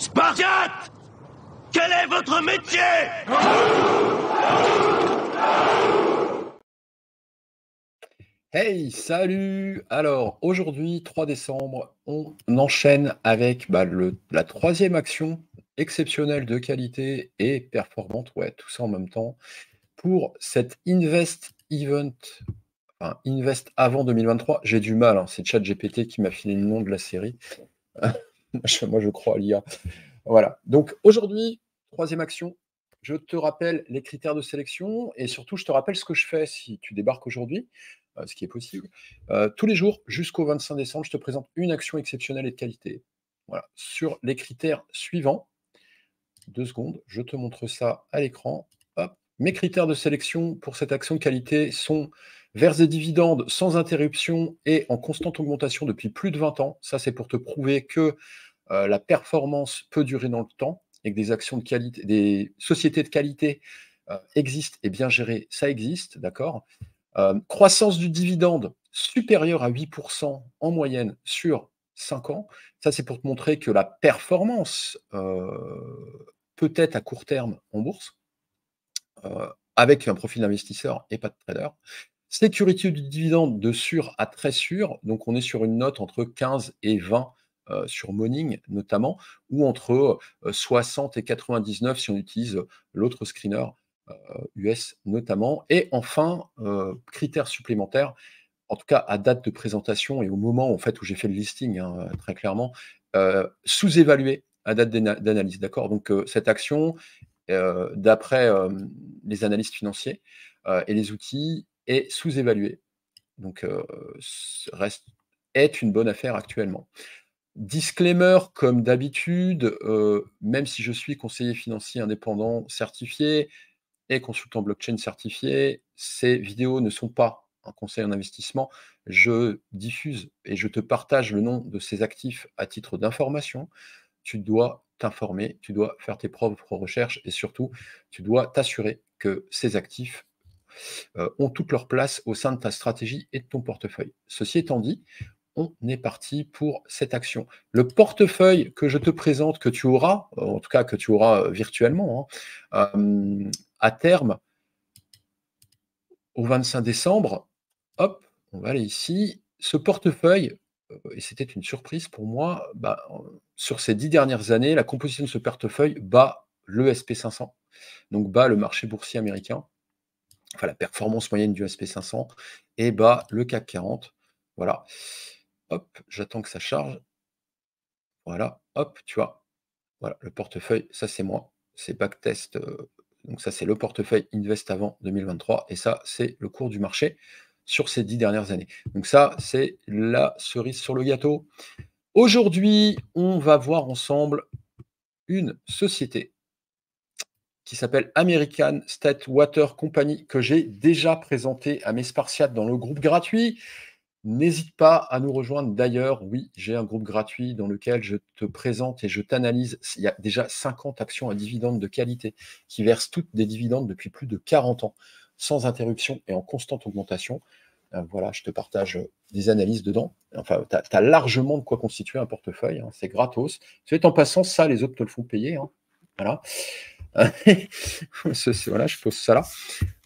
Spartiate Quel est votre métier Hey, salut Alors, aujourd'hui, 3 décembre, on enchaîne avec bah, la troisième action exceptionnelle de qualité et performante, ouais, tout ça en même temps, pour cet Invest Event Enfin, Invest avant 2023. J'ai du mal, C'est hein, c'est ChatGPT qui m'a filé le nom de la série. moi, je crois à l'IA. Voilà. Donc aujourd'hui, troisième action, je te rappelle les critères de sélection et surtout, je te rappelle ce que je fais si tu débarques aujourd'hui, euh, ce qui est possible. Euh, tous les jours, jusqu'au 25 décembre, je te présente une action exceptionnelle et de qualité. Voilà. Sur les critères suivants. Deux secondes, je te montre ça à l'écran. Mes critères de sélection pour cette action de qualité sont verse des dividendes sans interruption et en constante augmentation depuis plus de 20 ans. Ça, c'est pour te prouver que euh, la performance peut durer dans le temps et que des actions de qualité, des sociétés de qualité euh, existent et eh bien gérées, ça existe, d'accord euh, Croissance du dividende supérieure à 8% en moyenne sur 5 ans. Ça, c'est pour te montrer que la performance peut être à court terme en bourse avec un profil d'investisseur et pas de trader. Sécurité du dividende de sûr à très sûr. Donc, on est sur une note entre 15 et 20 euh, sur Moning notamment, ou entre 60 euh, et 99 si on utilise euh, l'autre screener US notamment. Et enfin, critère supplémentaire, en tout cas à date de présentation et au moment en fait, où j'ai fait le listing, hein, très clairement, sous-évalué à date d'analyse. D'accord Donc, cette action, d'après les analystes financiers et les outils, est sous-évalué. Donc, euh, reste, est une bonne affaire actuellement. Disclaimer, comme d'habitude, euh, même si je suis conseiller financier indépendant certifié et consultant blockchain certifié, ces vidéos ne sont pas un conseil en investissement. Je diffuse et je te partage le nom de ces actifs à titre d'information. Tu dois t'informer, tu dois faire tes propres recherches et surtout, tu dois t'assurer que ces actifs euh, ont toute leur place au sein de ta stratégie et de ton portefeuille. Ceci étant dit, on est parti pour cette action. Le portefeuille que je te présente, que tu auras, euh, en tout cas que tu auras euh, virtuellement, hein, à terme, au 25 décembre, hop, on va aller ici. Ce portefeuille, et c'était une surprise pour moi, bah, sur ces dix dernières années, la composition de ce portefeuille bat le SP500, donc bat le marché boursier américain enfin la performance moyenne du SP500, et bah le CAC 40. Voilà. Hop, j'attends que ça charge. Voilà, hop, tu vois. Voilà, le portefeuille, ça c'est moi. C'est backtest. Euh, donc ça, c'est le portefeuille Invest avant 2023. Et ça, c'est le cours du marché sur ces dix dernières années. Donc ça, c'est la cerise sur le gâteau. Aujourd'hui, on va voir ensemble une société qui s'appelle American State Water Company, que j'ai déjà présenté à mes Spartiates dans le groupe gratuit. N'hésite pas à nous rejoindre. D'ailleurs, oui, j'ai un groupe gratuit dans lequel je te présente et je t'analyse. Il y a déjà 50 actions à dividendes de qualité qui versent toutes des dividendes depuis plus de 40 ans, sans interruption et en constante augmentation. Euh, voilà, je te partage euh, des analyses dedans. Enfin, tu as, largement de quoi constituer un portefeuille. Hein. C'est gratos. C'est en passant ça, les autres te le font payer. Hein. Voilà. voilà, je pose ça là.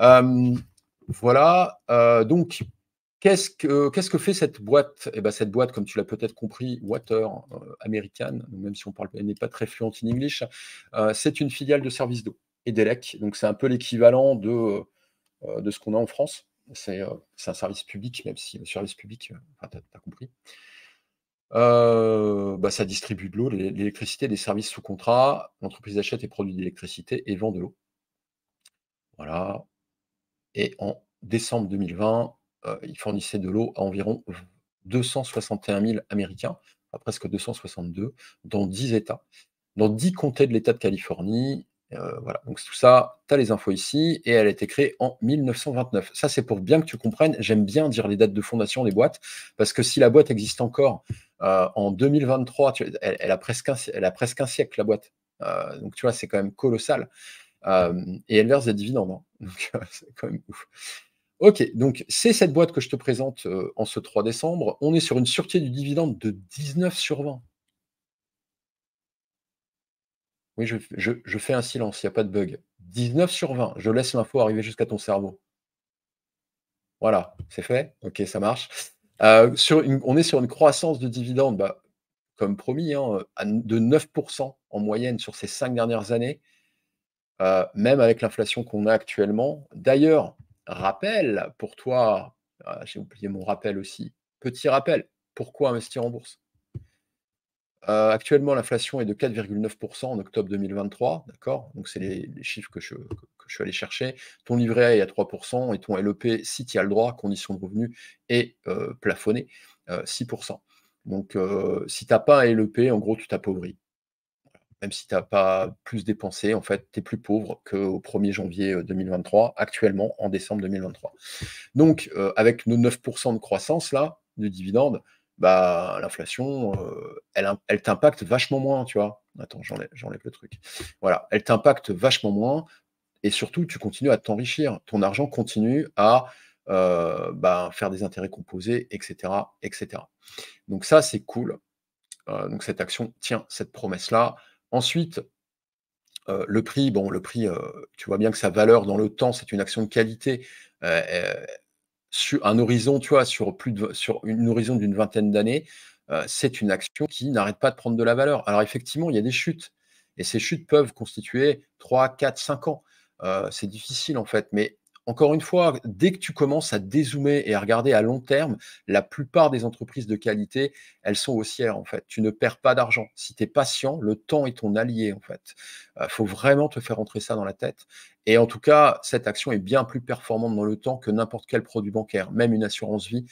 Euh, voilà, euh, donc Qu'est-ce que, que fait cette boîte et eh ben, Cette boîte, comme tu l'as peut-être compris, Water euh, américaine, même si on parle, elle n'est pas très fluente en anglais c'est une filiale de service d'eau et Donc c'est un peu l'équivalent de, de ce qu'on a en France. C'est, un service public, même si le service public, tu as, compris. Bah, ça distribue de l'eau, l'électricité, des services sous contrat. L'entreprise achète et produit d'électricité et vend de l'eau. Voilà. Et en décembre 2020, il fournissait de l'eau à environ 261 000 Américains, à presque 262, dans 10 États. Dans 10 comtés de l'État de Californie, euh, voilà, donc tout ça, tu as les infos ici, et elle a été créée en 1929. Ça, c'est pour bien que tu comprennes, j'aime bien dire les dates de fondation des boîtes, parce que si la boîte existe encore euh, en 2023, elle, a presque un, siècle, la boîte. Euh, donc tu vois, c'est quand même colossal. et elle verse des dividendes, hein. donc c'est quand même ouf. Ok, donc c'est cette boîte que je te présente en ce 3 décembre. On est sur une sûreté du dividende de 19 sur 20. Oui, je, fais un silence, il n'y a pas de bug. 19 sur 20, je laisse l'info arriver jusqu'à ton cerveau. Voilà, c'est fait. Ok, ça marche. Euh, sur on est sur une croissance de dividendes, bah, comme promis, hein, de 9% en moyenne sur ces cinq dernières années, euh, même avec l'inflation qu'on a actuellement. D'ailleurs, rappel pour toi, ah, j'ai oublié mon rappel aussi, petit rappel, pourquoi investir en bourse euh, actuellement, l'inflation est de 4,9% en octobre 2023, d'accord Donc, c'est les, chiffres que je, suis allé chercher. Ton livret A est à 3% et ton LEP, si tu as le droit, condition de revenu, est euh, plafonné, 6%. Euh, Donc, si tu n'as pas un LEP, en gros, tu t'appauvris. Même si tu n'as pas plus dépensé, en fait, tu es plus pauvre qu'au 1er janvier 2023, actuellement, en décembre 2023. Donc, avec nos 9% de croissance, là, de dividendes, bah, l'inflation, euh, elle, t'impacte vachement moins, tu vois. Attends, j'enlève, le truc. Voilà, elle t'impacte vachement moins et surtout, tu continues à t'enrichir. Ton argent continue à euh, bah, faire des intérêts composés, etc., etc. Donc ça, c'est cool. Euh, donc cette action tient cette promesse-là. Ensuite, le prix, bon, le prix, tu vois bien que sa valeur dans le temps, c'est une action de qualité sur un horizon, tu sur plus de, sur une horizon d'une vingtaine d'années, euh, c'est une action qui n'arrête pas de prendre de la valeur. Alors effectivement, il y a des chutes, et ces chutes peuvent constituer 3, 4, 5 ans. Euh, c'est difficile en fait, mais encore une fois, dès que tu commences à dézoomer et à regarder à long terme, la plupart des entreprises de qualité, elles sont haussières en fait. Tu ne perds pas d'argent. Si tu es patient, le temps est ton allié en fait. Il euh, faut vraiment te faire entrer ça dans la tête. Et en tout cas, cette action est bien plus performante dans le temps que n'importe quel produit bancaire, même une assurance vie.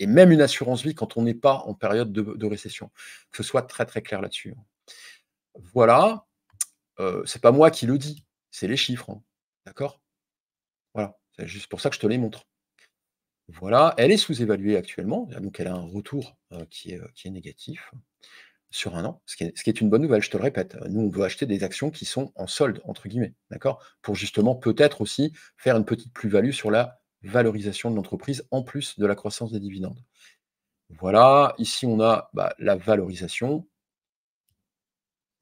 Et même une assurance vie quand on n'est pas en période de, récession. Que ce soit très très clair là-dessus. Voilà. Ce euh, c'est pas moi qui le dis, c'est les chiffres. Hein. D'accord c'est juste pour ça que je te les montre. Voilà, elle est sous-évaluée actuellement, donc elle a un retour euh, qui est, euh, qui est négatif sur un an, ce qui, est, une bonne nouvelle, je te le répète. Nous, on veut acheter des actions qui sont en solde, entre guillemets, d'accord Pour justement peut-être aussi faire une petite plus-value sur la valorisation de l'entreprise en plus de la croissance des dividendes. Voilà, ici on a bah, la valorisation.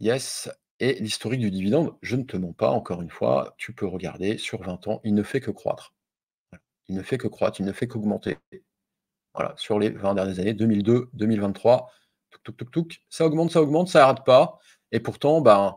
Yes, et l'historique du dividende, je ne te mens pas, encore une fois, tu peux regarder sur 20 ans, il ne fait que croître. Il ne fait que croître, il ne fait qu'augmenter. Voilà, sur les 20 dernières années, 2002, 2023, ça augmente, ça augmente, ça n'arrête pas. Et pourtant, ben,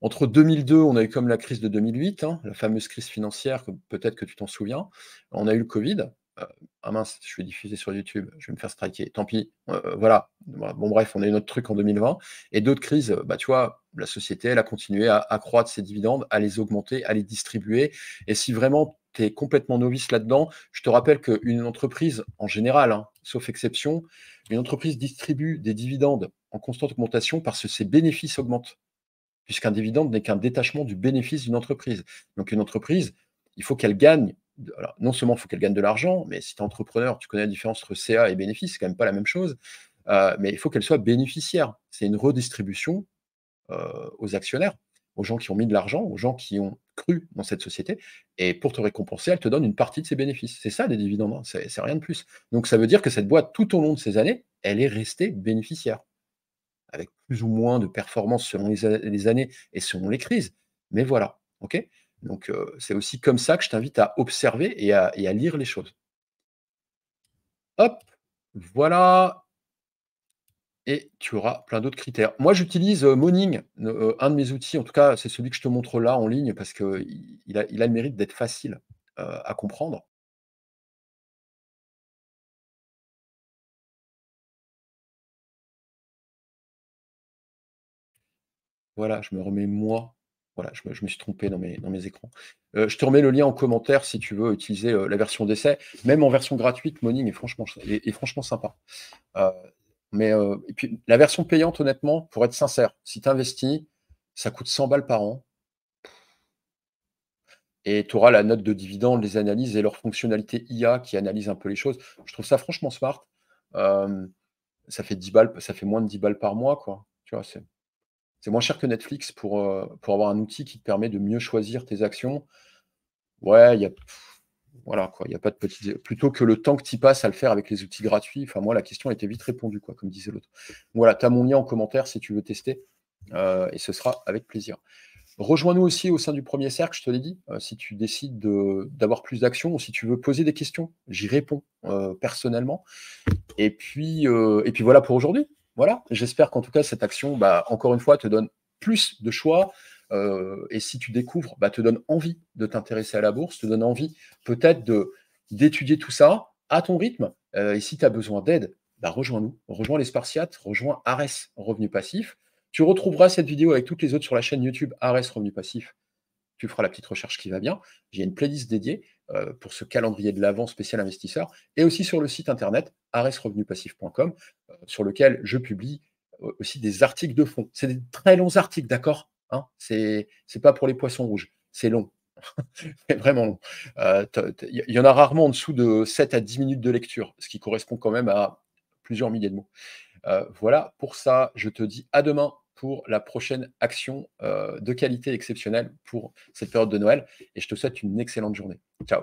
entre 2002, on a eu comme la crise de 2008, hein, la fameuse crise financière, peut-être que tu t'en souviens, on a eu le Covid. Euh, ah mince, je suis diffusé sur YouTube, je vais me faire striker, tant pis. Euh, voilà, bon bref, on a eu notre truc en 2020. Et d'autres crises, bah, tu vois, la société, elle a continué à accroître ses dividendes, à les augmenter, à les distribuer. Et si vraiment tu es complètement novice là-dedans, je te rappelle qu'une entreprise, en général, hein, sauf exception, une entreprise distribue des dividendes en constante augmentation parce que ses bénéfices augmentent. Puisqu'un dividende n'est qu'un détachement du bénéfice d'une entreprise. Donc une entreprise, il faut qu'elle gagne. non seulement il faut qu'elle gagne de l'argent, mais si tu es entrepreneur, tu connais la différence entre CA et bénéfice, c'est quand même pas la même chose. Euh, mais il faut qu'elle soit bénéficiaire. C'est une redistribution euh, aux actionnaires, aux gens qui ont mis de l'argent, aux gens qui ont cru dans cette société. Et pour te récompenser, elle te donne une partie de ses bénéfices. C'est ça, des dividendes, hein, c'est rien de plus. Donc ça veut dire que cette boîte, tout au long de ces années, elle est restée bénéficiaire, avec plus ou moins de performance selon les, années et selon les crises. Mais voilà, ok Donc euh, c'est aussi comme ça que je t'invite à observer et à lire les choses. Hop, voilà et tu auras plein d'autres critères. Moi, j'utilise euh, Moning, euh, un de mes outils, en tout cas, c'est celui que je te montre là en ligne parce qu'il il a, le mérite d'être facile euh, à comprendre. Voilà, je me remets moi. Voilà, je me, suis trompé dans mes, écrans. je te remets le lien en commentaire si tu veux utiliser la version d'essai. Même en version gratuite, Moning est franchement, et est franchement sympa mais euh, et puis, la version payante, honnêtement, pour être sincère, si tu investis, ça coûte 100 balles par an. Et tu auras la note de dividende, les analyses et leur fonctionnalité IA qui analyse un peu les choses. Je trouve ça franchement smart. Euh, ça fait 10 balles, ça fait moins de 10 balles par mois, quoi. Tu vois, c'est, moins cher que Netflix pour, euh, pour avoir un outil qui te permet de mieux choisir tes actions. Ouais, il y a voilà, quoi. Il n'y a pas de petit. Plutôt que le temps que tu passes à le faire avec les outils gratuits, enfin, moi, la question été vite répondue, quoi, comme disait l'autre. Voilà, tu as mon lien en commentaire si tu veux tester, euh, et ce sera avec plaisir. Rejoins-nous aussi au sein du premier cercle, je te l'ai dit, euh, si tu décides d'avoir plus d'actions, ou si tu veux poser des questions, j'y réponds euh, personnellement. Et puis, et puis voilà pour aujourd'hui. Voilà, j'espère qu'en tout cas, cette action, bah, encore une fois, te donne plus de choix, euh, et si tu découvres, bah, te donne envie de t'intéresser à la bourse, te donne envie peut-être d'étudier tout ça à ton rythme. Euh, et si tu as besoin d'aide, bah, rejoins-nous, rejoins les Spartiates, rejoins Ares Revenu Passif. Tu retrouveras cette vidéo avec toutes les autres sur la chaîne YouTube Ares Revenu Passif. Tu feras la petite recherche qui va bien. J'ai une playlist dédiée euh, pour ce calendrier de l'avant spécial investisseur et aussi sur le site internet aresrevenupassif.com sur lequel je publie aussi des articles de fond. C'est des très longs articles, d'accord Hein, ce n'est pas pour les poissons rouges. C'est long. c'est vraiment long. Il euh, y en a rarement en dessous de 7 à 10 minutes de lecture, ce qui correspond quand même à plusieurs milliers de mots. Euh, voilà pour ça. Je te dis à demain pour la prochaine action euh, de qualité exceptionnelle pour cette période de Noël. Et je te souhaite une excellente journée. Ciao.